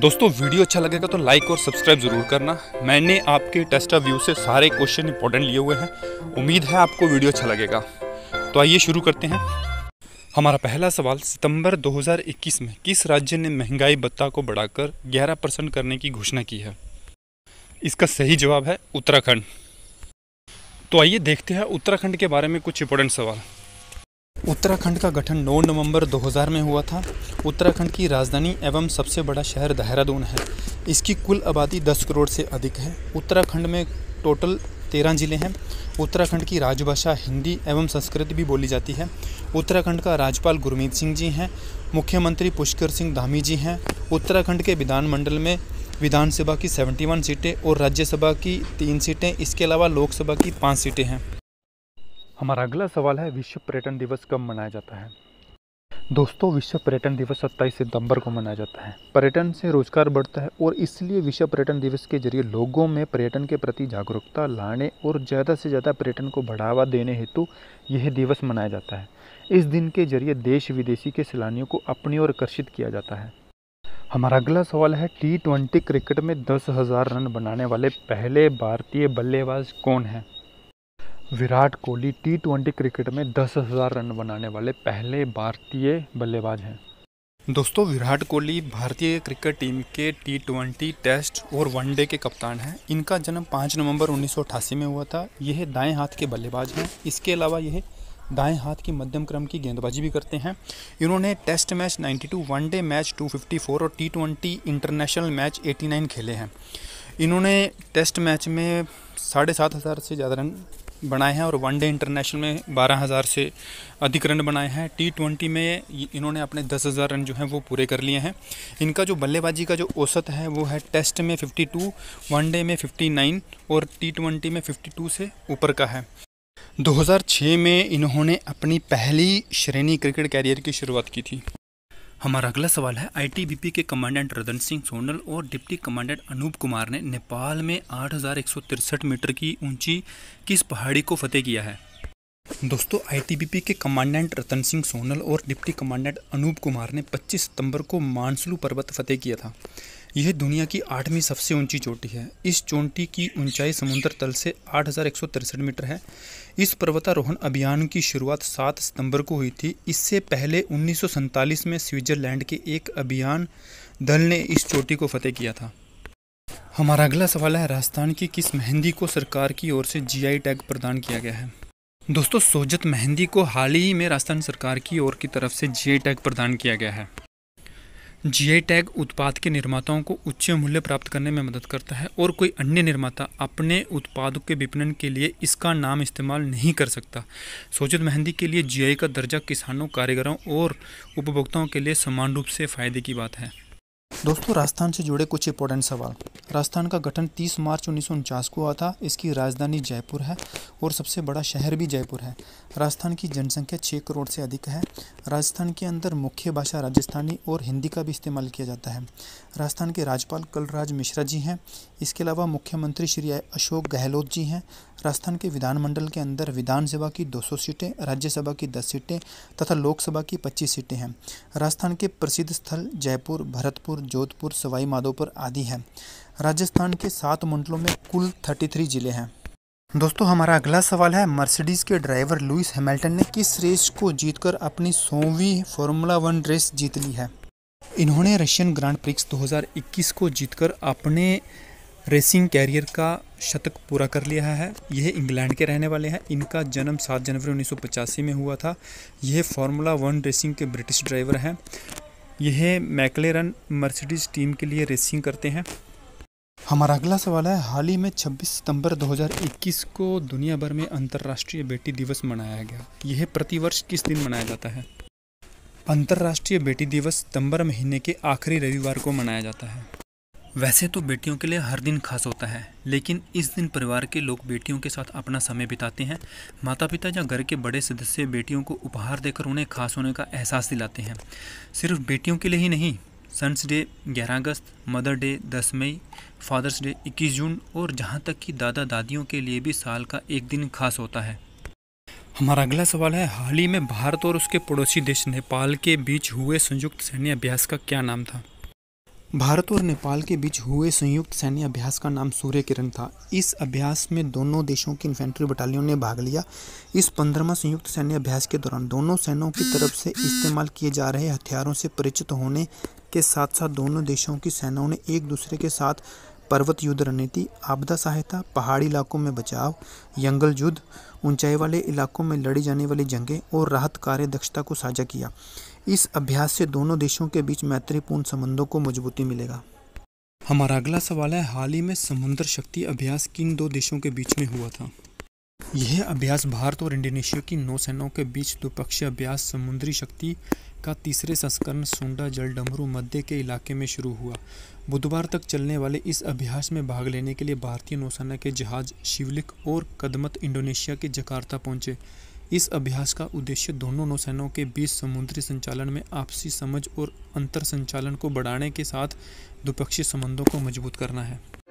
दोस्तों वीडियो अच्छा लगेगा तो लाइक और सब्सक्राइब ज़रूर करना मैंने आपके टेस्ट व्यू से सारे क्वेश्चन इंपॉर्टेंट लिए हुए हैं उम्मीद है आपको वीडियो अच्छा लगेगा तो आइए शुरू करते हैं हमारा पहला सवाल सितंबर 2021 में किस राज्य ने महंगाई भत्ता को बढ़ाकर 11 परसेंट करने की घोषणा की है इसका सही जवाब है उत्तराखंड तो आइए देखते हैं उत्तराखंड के बारे में कुछ इंपॉर्टेंट सवाल उत्तराखंड का गठन 9 नवंबर 2000 में हुआ था उत्तराखंड की राजधानी एवं सबसे बड़ा शहर देहरादून है इसकी कुल आबादी 10 करोड़ से अधिक है उत्तराखंड में टोटल तेरह जिले हैं उत्तराखंड की राजभाषा हिंदी एवं संस्कृत भी बोली जाती है उत्तराखंड का राज्यपाल गुरमीत सिंह जी हैं मुख्यमंत्री पुष्कर सिंह धामी जी हैं उत्तराखंड के विधानमंडल में विधानसभा की 71 सीटें और राज्यसभा की तीन सीटें इसके अलावा लोकसभा की पाँच सीटें हैं हमारा अगला सवाल है विश्व पर्यटन दिवस कब मनाया जाता है दोस्तों विश्व पर्यटन दिवस 27 सितंबर को मनाया जाता है पर्यटन से रोजगार बढ़ता है और इसलिए विश्व पर्यटन दिवस के जरिए लोगों में पर्यटन के प्रति जागरूकता लाने और ज़्यादा से ज़्यादा पर्यटन को बढ़ावा देने हेतु यह दिवस मनाया जाता है इस दिन के जरिए देश विदेशी के सैलानियों को अपनी ओर आकर्षित किया जाता है हमारा अगला सवाल है टी ट्वेंटी क्रिकेट में दस हज़ार रन बनाने वाले पहले भारतीय बल्लेबाज कौन हैं Virat Kohli T twenty cricket में दस हज़ार रन बनाने वाले पहले भारतीय बल्लेबाज हैं दोस्तों विराट कोहली भारतीय क्रिकेट टीम के टी ट्वेंटी टेस्ट और वनडे के कप्तान हैं इनका जन्म 5 नवंबर 1988 में हुआ था यह दाएं हाथ के बल्लेबाज हैं इसके अलावा यह दाएं हाथ की मध्यम क्रम की गेंदबाजी भी करते हैं इन्होंने टेस्ट मैच 92, वनडे मैच 254 और टी ट्वेंटी इंटरनेशनल मैच 89 खेले हैं इन्होंने टेस्ट मैच में साढ़े सात हज़ार से ज़्यादा रन बनाए हैं और वनडे इंटरनेशनल में बारह हज़ार से अधिक रन बनाए हैं टी ट्वेंटी में इन्होंने अपने दस हज़ार रन जो हैं वो पूरे कर लिए हैं इनका जो बल्लेबाजी का जो औसत है वो है टेस्ट में फिफ्टी टू वनडे में फिफ्टी नाइन और टी ट्वेंटी में फिफ्टी टू से ऊपर का है 2006 में इन्होंने अपनी पहली श्रेणी क्रिकेट कैरियर की शुरुआत की थी हमारा अगला सवाल है आईटीबीपी के कमांडेंट रतन सिंह सोनल और डिप्टी कमांडेंट अनूप कुमार ने नेपाल में आठ मीटर की ऊंची किस पहाड़ी को फतेह किया है दोस्तों आईटीबीपी के कमांडेंट रतन सिंह सोनल और डिप्टी कमांडेंट अनूप कुमार ने 25 सितंबर को मानसलू पर्वत फतेह किया था यह दुनिया की आठवीं सबसे ऊंची चोटी है इस चोटी की ऊंचाई समुद्र तल से आठ मीटर है इस पर्वतारोहण अभियान की शुरुआत 7 सितंबर को हुई थी इससे पहले उन्नीस में स्विट्जरलैंड के एक अभियान दल ने इस चोटी को फतेह किया था हमारा अगला सवाल है राजस्थान की किस मेहंदी को सरकार की ओर से जीआई टैग प्रदान किया गया है दोस्तों सोजत मेहंदी को हाल ही में राजस्थान सरकार की ओर की तरफ से जीआई टैग प्रदान किया गया है आई टैग उत्पाद के निर्माताओं को उच्च मूल्य प्राप्त करने में मदद करता है और कोई अन्य निर्माता अपने उत्पादों के विपणन के लिए इसका नाम इस्तेमाल नहीं कर सकता सोचित मेहंदी के लिए जीआई का दर्जा किसानों कारीगरों और उपभोक्ताओं के लिए समान रूप से फ़ायदे की बात है दोस्तों राजस्थान से जुड़े कुछ इंपॉर्टेंट सवाल राजस्थान का गठन 30 मार्च उन्नीस को हुआ था इसकी राजधानी जयपुर है और सबसे बड़ा शहर भी जयपुर है राजस्थान की जनसंख्या छः करोड़ से अधिक है राजस्थान के अंदर मुख्य भाषा राजस्थानी और हिंदी का भी इस्तेमाल किया जाता है राजस्थान के राज्यपाल कलराज मिश्रा जी हैं इसके अलावा मुख्यमंत्री श्री अशोक गहलोत जी हैं राजस्थान के विधानमंडल के अंदर विधानसभा की 200 सीटें राज्यसभा की 10 सीटें तथा लोकसभा की 25 सीटें हैं राजस्थान के प्रसिद्ध स्थल जयपुर भरतपुर जोधपुर सवाई माधोपुर आदि हैं राजस्थान के सात मंडलों में कुल 33 जिले हैं दोस्तों हमारा अगला सवाल है मर्सिडीज के ड्राइवर लुइस हैमिल्टन ने किस रेस को जीतकर अपनी सौवीं फार्मूला वन रेस जीत ली है इन्होंने रशियन ग्रांड प्रिक्स 2021 को जीतकर अपने रेसिंग कैरियर का शतक पूरा कर लिया है यह इंग्लैंड के रहने वाले हैं इनका जन्म 7 जनवरी उन्नीस में हुआ था यह फार्मूला वन रेसिंग के ब्रिटिश ड्राइवर हैं यह मैकलेरन मर्सिडीज टीम के लिए रेसिंग करते हैं हमारा अगला सवाल है हाल ही में 26 सितंबर 2021 को दुनिया भर में अंतर्राष्ट्रीय बेटी दिवस मनाया गया यह प्रतिवर्ष किस दिन मनाया जाता है अंतर्राष्ट्रीय बेटी दिवस सितंबर महीने के आखिरी रविवार को मनाया जाता है वैसे तो बेटियों के लिए हर दिन खास होता है लेकिन इस दिन परिवार के लोग बेटियों के साथ अपना समय बिताते हैं माता पिता या घर के बड़े सदस्य बेटियों को उपहार देकर उन्हें खास होने का एहसास दिलाते हैं सिर्फ बेटियों के लिए ही नहीं सन्स डे ग्यारह अगस्त मदर डे दस मई फादर्स डे इक्कीस जून और जहाँ तक कि दादा दादियों के लिए भी साल का एक दिन खास होता है हमारा अगला सवाल है हाल ही में भारत और उसके पड़ोसी देश नेपाल के बीच हुए संयुक्त सैन्य अभ्यास का क्या नाम था भारत और नेपाल के बीच हुए संयुक्त सैन्य अभ्यास का नाम सूर्य किरण था इस अभ्यास में दोनों देशों की इन्फेंट्री बटालियन ने भाग लिया इस पंद्रहवा संयुक्त सैन्य अभ्यास के दौरान दोनों सेनाओं की तरफ से इस्तेमाल किए जा रहे हथियारों से परिचित होने के साथ साथ दोनों देशों की सेनाओं ने एक दूसरे के साथ पर्वत युद्ध रणनीति आपदा सहायता पहाड़ी इलाकों में बचाव जंगल युद्ध ऊंचाई वाले इलाकों में लड़ी जाने वाली जंगें और राहत कार्य दक्षता को साझा किया इस अभ्यास से दोनों देशों के बीच मैत्रीपूर्ण संबंधों को मजबूती मिलेगा हमारा अगला सवाल है हाल ही में समुद्र शक्ति अभ्यास किन दो देशों के बीच में हुआ था यह अभ्यास भारत और इंडोनेशिया की नौसेनाओं के बीच द्विपक्षीय अभ्यास समुद्री शक्ति का तीसरे संस्करण सुंडा जलडमरू मध्य के इलाके में शुरू हुआ बुधवार तक चलने वाले इस अभ्यास में भाग लेने के लिए भारतीय नौसेना के जहाज शिवलिक और कदमत इंडोनेशिया के जकार्ता पहुंचे इस अभ्यास का उद्देश्य दोनों नौसेनाओं के बीच समुद्री संचालन में आपसी समझ और अंतर संचालन को बढ़ाने के साथ द्विपक्षीय संबंधों को मजबूत करना है